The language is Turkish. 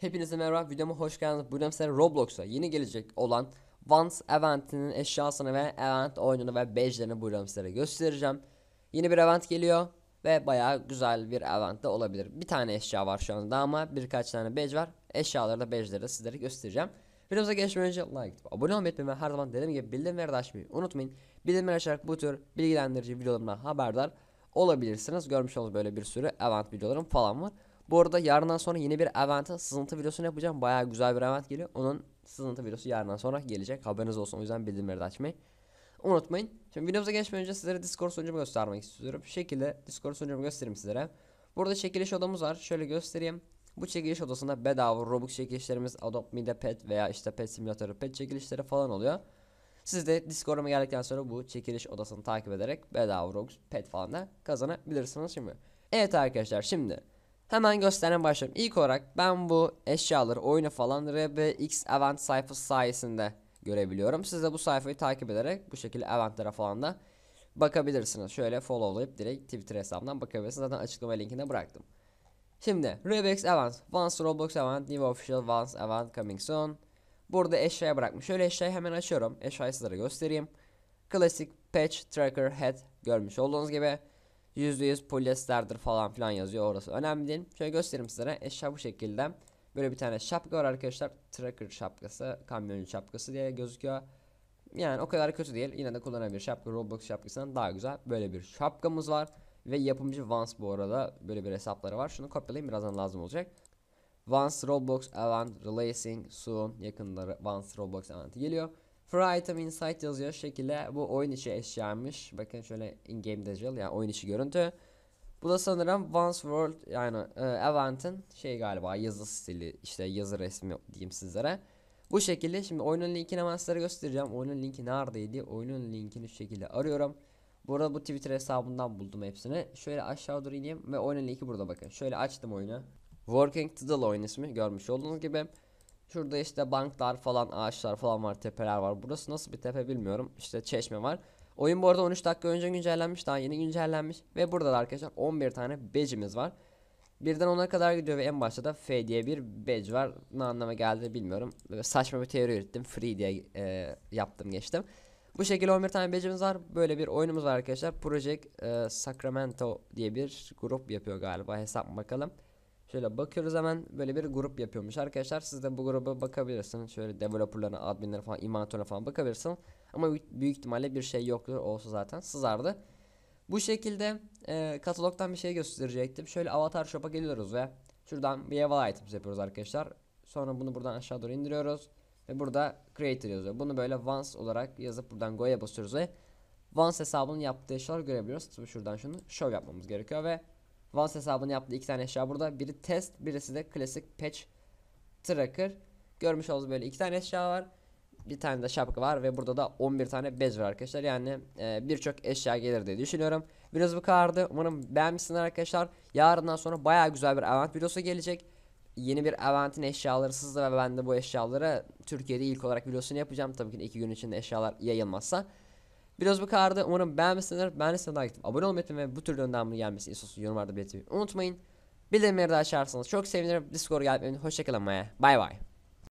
Hepinize merhaba videoma hoş geldiniz. Bugün size Roblox'a yeni gelecek olan Once Event'inin eşyasını ve event oyununu ve badge'lerini bu sizlere göstereceğim. Yeni bir event geliyor ve bayağı güzel bir event de olabilir. Bir tane eşya var şu anda ama birkaç tane badge var. Eşyaları da badge'leri de sizlere göstereceğim. Videomuza geçmeden önce like abone olmayı ve her zaman dediğim gibi bildirimleri de açmayı unutmayın. Bildirimleri açarak bu tür bilgilendirici videolarımdan haberdar olabilirsiniz. Görmüş olduğunuz böyle bir sürü event videolarım falan var. Bu arada yarından sonra yeni bir eventin sızıntı videosunu yapacağım. bayağı güzel bir event geliyor. Onun sızıntı videosu yarından sonra gelecek. Haberiniz olsun. O yüzden bildirimleri de açmayı unutmayın. Şimdi videomuza geçmeden önce sizlere Discord sunucumu göstermek istiyorum. Şu şekilde Discord sunucumu göstereyim sizlere. Burada çekiliş odamız var. Şöyle göstereyim. Bu çekiliş odasında bedava Robux çekilişlerimiz, Adopt Me'de Pet veya işte Pet simulator, Pet çekilişleri falan oluyor. Siz de Discord'a geldikten sonra bu çekiliş odasını takip ederek bedava Robux, Pet falan da kazanabilirsiniz şimdi. Evet arkadaşlar şimdi Hemen göstermeye başlayalım. İlk olarak ben bu eşyaları oyunu falan RBX event sayfası sayesinde görebiliyorum. Siz de bu sayfayı takip ederek bu şekilde eventlere falan da bakabilirsiniz. Şöyle followlayıp direkt Twitter hesabından bakabilirsiniz. Zaten açıklama linkine bıraktım. Şimdi Rebex Event, Once Roblox Event, New Official Once Event Coming Soon. Burada eşyaya bırakmış. Şöyle eşyayı hemen açıyorum. Eşyayı sizlere göstereyim. Klasik Patch Tracker Head görmüş olduğunuz gibi. %100 polyesterdir falan filan yazıyor orası önemli değil. Şöyle göstereyim sizlere eşya bu şekilde. Böyle bir tane şapka var arkadaşlar. Tracker şapkası, kamyoncu şapkası diye gözüküyor. Yani o kadar kötü değil. Yine de kullanabilir şapka Roblox şapkasından daha güzel. Böyle bir şapkamız var. Ve yapımcı vans bu arada böyle bir hesapları var. Şunu kopyalayayım birazdan lazım olacak. vans Roblox Event Releasing Soon yakınları vans Roblox event geliyor. For item insight yazıyor şekilde bu oyun içi eşyaymış. Bakın şöyle in game digital yani oyun içi görüntü. Bu da sanırım Once World yani e, Event'in şey galiba yazı stili işte yazı resmi diyeyim sizlere. Bu şekilde şimdi oyunun linkini hemen sizlere göstereceğim. Oyunun linki neredeydi? Oyunun linkini şu şekilde arıyorum. Bu arada bu Twitter hesabından buldum hepsini. Şöyle aşağı doğru ineyim ve oyunun linki burada bakın. Şöyle açtım oyunu. Working Tiddle oyun ismi görmüş olduğunuz gibi. Şurada işte banklar falan ağaçlar falan var tepeler var. Burası nasıl bir tepe bilmiyorum. işte çeşme var. Oyun bu arada 13 dakika önce güncellenmiş daha yeni güncellenmiş. Ve burada da arkadaşlar 11 tane becimiz var. Birden ona kadar gidiyor ve en başta da F diye bir badge var. Ne anlama geldi bilmiyorum. Böyle saçma bir teori ürettim. Free diye e, yaptım geçtim. Bu şekilde 11 tane badge'imiz var. Böyle bir oyunumuz var arkadaşlar. Project e, Sacramento diye bir grup yapıyor galiba. Hesap bakalım. Şöyle bakıyoruz hemen böyle bir grup yapıyormuş arkadaşlar. Siz de bu gruba bakabilirsin. Şöyle developerlarına, adminlere falan, imanatörüne falan bakabilirsin. Ama büyük ihtimalle bir şey yoktur. Olsa zaten sızardı. Bu şekilde e, katalogdan bir şey gösterecektim. Şöyle avatar shop'a geliyoruz ve şuradan bir eval items yapıyoruz arkadaşlar. Sonra bunu buradan aşağı doğru indiriyoruz. Ve burada creator yazıyor. Bunu böyle once olarak yazıp buradan go'ya basıyoruz ve once hesabının yaptığı şeyler görebiliyoruz. şuradan şunu show yapmamız gerekiyor ve Vans hesabını yaptı iki tane eşya burada. Biri test, birisi de klasik patch tracker. Görmüş olduğunuz böyle iki tane eşya var. Bir tane de şapka var ve burada da 11 tane bez var arkadaşlar. Yani e, birçok eşya gelir diye düşünüyorum. biraz bu kadardı. Umarım beğenmişsiniz arkadaşlar. Yarından sonra baya güzel bir event videosu gelecek. Yeni bir eventin eşyaları sızdı ve ben de bu eşyaları Türkiye'de ilk olarak videosunu yapacağım. Tabii ki iki gün içinde eşyalar yayılmazsa. Biraz bu kadardı. Umarım beğenmişsinizdir. Ben size like abone olmayı ve bu türlü önden gelmesi istiyorsanız yorumlarda belirtmeyi unutmayın. Bildirimleri de açarsanız çok sevinirim. Discord gelmeyi hoşçakalın. Bay bay.